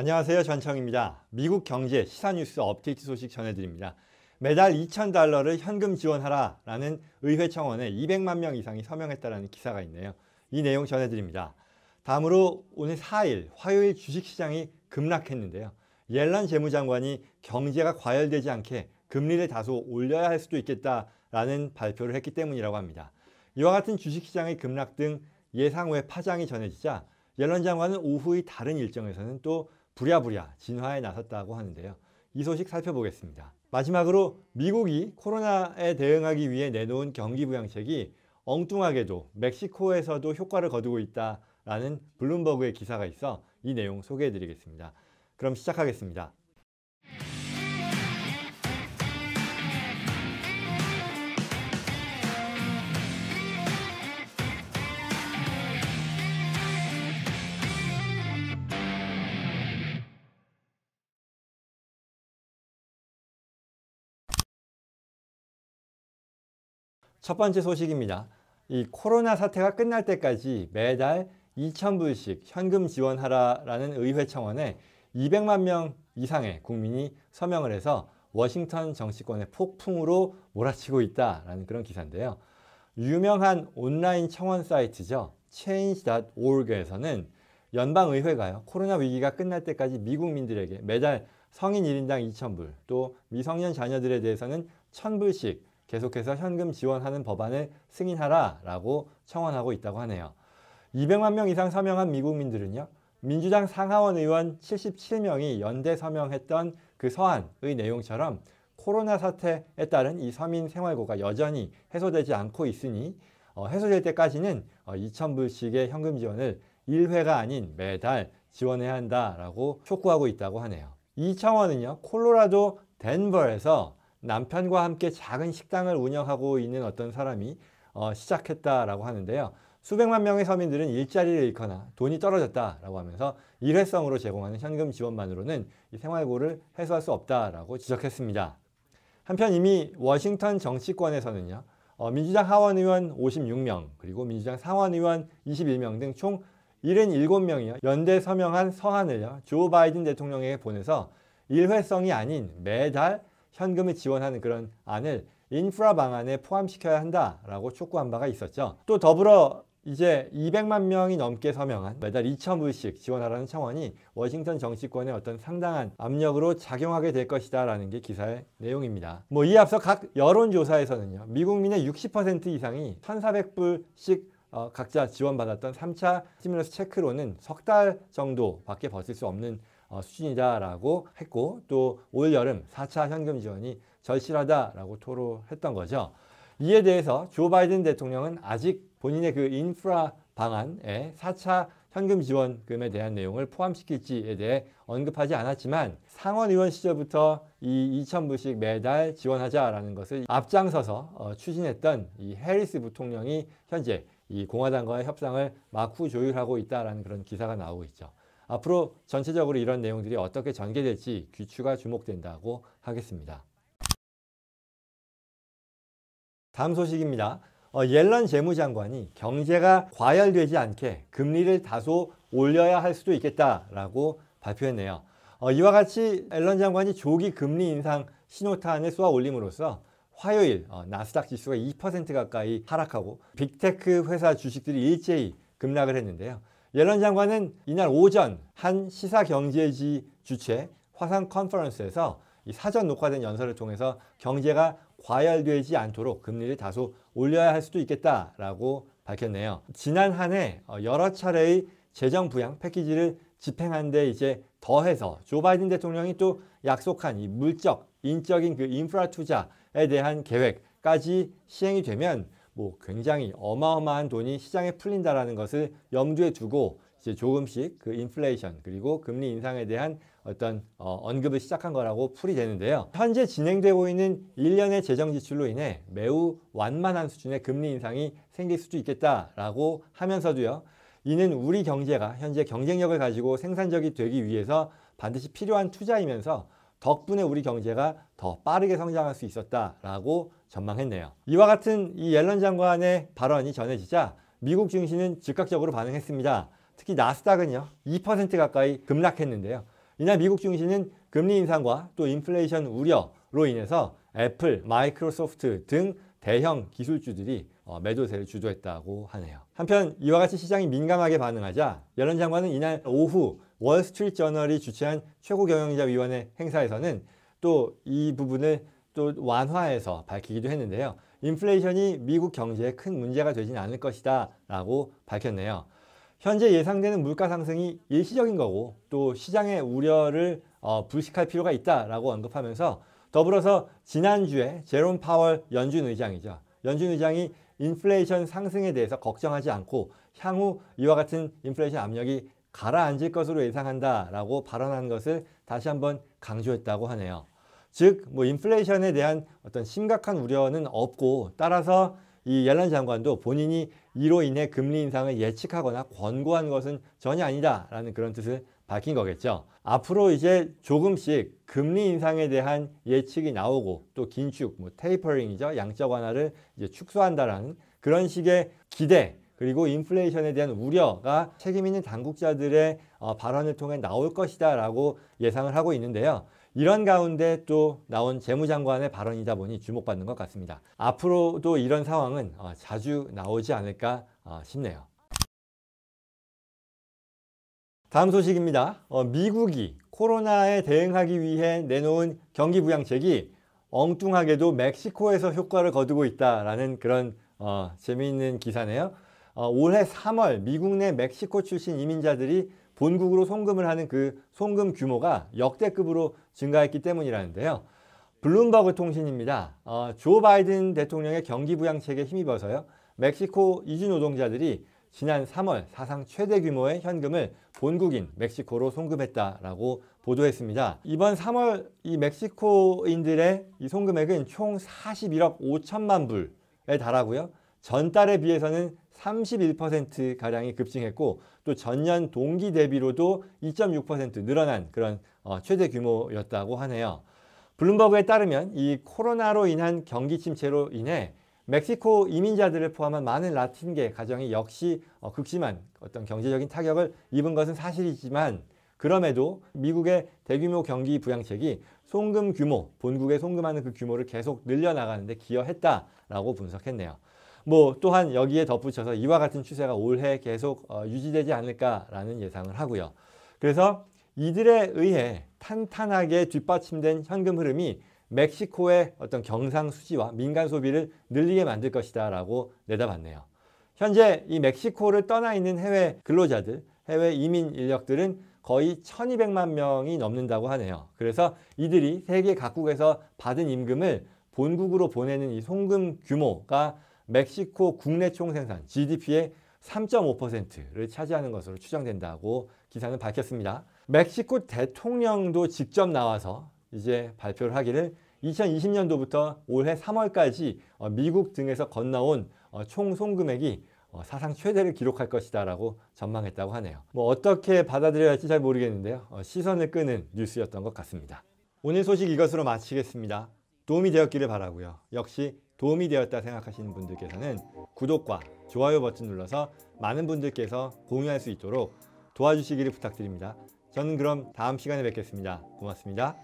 안녕하세요. 전청입니다. 미국 경제 시사뉴스 업데이트 소식 전해드립니다. 매달 2,000달러를 현금 지원하라라는 의회 청원에 200만 명 이상이 서명했다는 기사가 있네요. 이 내용 전해드립니다. 다음으로 오늘 4일 화요일 주식시장이 급락했는데요. 옐런 재무장관이 경제가 과열되지 않게 금리를 다소 올려야 할 수도 있겠다라는 발표를 했기 때문이라고 합니다. 이와 같은 주식시장의 급락 등 예상 외 파장이 전해지자 옐런 장관은 오후의 다른 일정에서는 또 부랴부랴 진화에 나섰다고 하는데요. 이 소식 살펴보겠습니다. 마지막으로 미국이 코로나에 대응하기 위해 내놓은 경기 부양책이 엉뚱하게도 멕시코에서도 효과를 거두고 있다라는 블룸버그의 기사가 있어 이 내용 소개해드리겠습니다. 그럼 시작하겠습니다. 첫 번째 소식입니다. 이 코로나 사태가 끝날 때까지 매달 2,000불씩 현금 지원하라라는 의회 청원에 200만 명 이상의 국민이 서명을 해서 워싱턴 정치권의 폭풍으로 몰아치고 있다라는 그런 기사인데요. 유명한 온라인 청원 사이트죠. change.org에서는 연방의회가요. 코로나 위기가 끝날 때까지 미국민들에게 매달 성인 1인당 2,000불, 또 미성년 자녀들에 대해서는 1,000불씩 계속해서 현금 지원하는 법안을 승인하라라고 청원하고 있다고 하네요. 200만 명 이상 서명한 미국민들은요. 민주당 상하원 의원 77명이 연대 서명했던 그 서한의 내용처럼 코로나 사태에 따른 이 서민 생활고가 여전히 해소되지 않고 있으니 어, 해소될 때까지는 어, 2,000불씩의 현금 지원을 1회가 아닌 매달 지원해야 한다라고 촉구하고 있다고 하네요. 이 청원은요, 콜로라도 덴버에서 남편과 함께 작은 식당을 운영하고 있는 어떤 사람이 어, 시작했다라고 하는데요. 수백만 명의 서민들은 일자리를 잃거나 돈이 떨어졌다라고 하면서 일회성으로 제공하는 현금 지원만으로는 이 생활고를 해소할 수 없다라고 지적했습니다. 한편 이미 워싱턴 정치권에서는요. 어, 민주당 하원 의원 56명 그리고 민주당 상원 의원 21명 등 총 77명이 연대 서명한 서한을 조 바이든 대통령에게 보내서 일회성이 아닌 매달 현금을 지원하는 그런 안을 인프라 방안에 포함시켜야 한다라고 촉구한 바가 있었죠. 또 더불어 이제 200만 명이 넘게 서명한 매달 2천불씩 지원하라는 청원이 워싱턴 정치권의 어떤 상당한 압력으로 작용하게 될 것이다 라는 게 기사의 내용입니다. 뭐이에 앞서 각 여론조사에서는요. 미국민의 60% 이상이 1,400불씩 어, 각자 지원받았던 3차 스뮬러스 체크로는 석 달 정도밖에 버틸 수 없는 어, 수준이다라고 했고 또 올 여름 4차 현금 지원이 절실하다라고 토로했던 거죠. 이에 대해서 조 바이든 대통령은 아직 본인의 그 인프라 방안에 4차 현금 지원금에 대한 내용을 포함시킬지에 대해 언급하지 않았지만 상원 의원 시절부터 이 2,000불씩 매달 지원하자라는 것을 앞장서서 어, 추진했던 이 해리스 부통령이 현재 이 공화당과의 협상을 마구 조율하고 있다라는 그런 기사가 나오고 있죠. 앞으로 전체적으로 이런 내용들이 어떻게 전개될지 귀추가 주목된다고 하겠습니다. 다음 소식입니다. 어, 옐런 재무장관이 경제가 과열되지 않게 금리를 다소 올려야 할 수도 있겠다라고 발표했네요. 어, 이와 같이 앨런 장관이 조기 금리 인상 신호탄을 쏘아 올림으로써 화요일 어, 나스닥 지수가 2% 가까이 하락하고 빅테크 회사 주식들이 일제히 급락을 했는데요. 옐런 장관은 이날 오전 한 시사경제지 주최 화상 컨퍼런스에서 이 사전 녹화된 연설을 통해서 경제가 과열되지 않도록 금리를 다소 올려야 할 수도 있겠다라고 밝혔네요. 지난 한해 어, 여러 차례의 재정 부양 패키지를 집행한 데 이제 더해서 조 바이든 대통령이 또 약속한 이 물적, 인적인 그 인프라 투자에 대한 계획까지 시행이 되면 뭐 굉장히 어마어마한 돈이 시장에 풀린다라는 것을 염두에 두고 이제 조금씩 그 인플레이션 그리고 금리 인상에 대한 어떤 어, 언급을 시작한 거라고 풀이 되는데요. 현재 진행되고 있는 1년의 재정 지출로 인해 매우 완만한 수준의 금리 인상이 생길 수도 있겠다라고 하면서도요. 이는 우리 경제가 현재 경쟁력을 가지고 생산적이 되기 위해서 반드시 필요한 투자이면서 덕분에 우리 경제가 더 빠르게 성장할 수 있었다라고 전망했네요. 이와 같은 이 옐런 장관의 발언이 전해지자 미국 증시는 즉각적으로 반응했습니다. 특히 나스닥은요 2% 가까이 급락했는데요. 이날 미국 증시는 금리 인상과 또 인플레이션 우려로 인해서 애플, 마이크로소프트 등 대형 기술주들이 어, 매도세를 주도했다고 하네요. 한편 이와 같이 시장이 민감하게 반응하자 옐런 장관은 이날 오후 월스트리트저널이 주최한 최고경영자위원회 행사에서는 또 이 부분을 또 완화해서 밝히기도 했는데요. 인플레이션이 미국 경제에 큰 문제가 되진 않을 것이다 라고 밝혔네요. 현재 예상되는 물가 상승이 일시적인 거고 또 시장의 우려를 어, 불식할 필요가 있다라고 언급하면서 더불어서 지난주에 제롬 파월 연준 의장이죠. 연준 의장이 인플레이션 상승에 대해서 걱정하지 않고 향후 이와 같은 인플레이션 압력이 가라앉을 것으로 예상한다라고 발언한 것을 다시 한번 강조했다고 하네요. 즉, 뭐 인플레이션에 대한 어떤 심각한 우려는 없고 따라서 이 옐런 장관도 본인이 이로 인해 금리 인상을 예측하거나 권고한 것은 전혀 아니다라는 그런 뜻을 밝힌 거겠죠. 앞으로 이제 조금씩 금리 인상에 대한 예측이 나오고 또 긴축, 뭐 테이퍼링이죠. 양적 완화를 이제 축소한다라는 그런 식의 기대 그리고 인플레이션에 대한 우려가 책임 있는 당국자들의 어, 발언을 통해 나올 것이다라고 예상을 하고 있는데요. 이런 가운데 또 나온 재무장관의 발언이다 보니 주목받는 것 같습니다. 앞으로도 이런 상황은 어, 자주 나오지 않을까 어, 싶네요. 다음 소식입니다. 미국이 코로나에 대응하기 위해 내놓은 경기부양책이 엉뚱하게도 멕시코에서 효과를 거두고 있다라는 그런 재미있는 기사네요. 어, 올해 3월 미국 내 멕시코 출신 이민자들이 본국으로 송금을 하는 그 송금 규모가 역대급으로 증가했기 때문이라는데요. 블룸버그 통신입니다. 어, 조 바이든 대통령의 경기 부양책에 힘입어서요. 멕시코 이주 노동자들이 지난 3월 사상 최대 규모의 현금을 본국인 멕시코로 송금했다라고 보도했습니다. 이번 3월 이 멕시코인들의 이 송금액은 총 41억 5천만 불에 달하고요. 전달에 비해서는 31%가량이 급증했고 또 전년 동기 대비로도 2.6% 늘어난 그런 어, 최대 규모였다고 하네요. 블룸버그에 따르면 이 코로나로 인한 경기 침체로 인해 멕시코 이민자들을 포함한 많은 라틴계 가정이 역시 어, 극심한 어떤 경제적인 타격을 입은 것은 사실이지만 그럼에도 미국의 대규모 경기 부양책이 송금 규모, 본국에 송금하는 그 규모를 계속 늘려나가는 데 기여했다라고 분석했네요. 뭐 또한 여기에 덧붙여서 이와 같은 추세가 올해 계속 어, 유지되지 않을까라는 예상을 하고요. 그래서 이들에 의해 탄탄하게 뒷받침된 현금 흐름이 멕시코의 어떤 경상수지와 민간 소비를 늘리게 만들 것이다 라고 내다봤네요. 현재 이 멕시코를 떠나 있는 해외 근로자들, 해외 이민 인력들은 거의 1200만 명이 넘는다고 하네요. 그래서 이들이 세계 각국에서 받은 임금을 본국으로 보내는 이 송금 규모가 멕시코 국내 총생산 GDP의 3.5%를 차지하는 것으로 추정된다고 기사는 밝혔습니다. 멕시코 대통령도 직접 나와서 이제 발표를 하기를 2020년도부터 올해 3월까지 어, 미국 등에서 건너온 어, 총 송금액이 어, 사상 최대를 기록할 것이다 라고 전망했다고 하네요. 뭐 어떻게 받아들여야 할지 잘 모르겠는데요. 시선을 끄는 뉴스였던 것 같습니다. 오늘 소식 이것으로 마치겠습니다. 도움이 되었기를 바라고요. 역시 도움이 되었다 생각하시는 분들께서는 구독과 좋아요 버튼 눌러서 많은 분들께서 공유할 수 있도록 도와주시기를 부탁드립니다. 저는 그럼 다음 시간에 뵙겠습니다. 고맙습니다.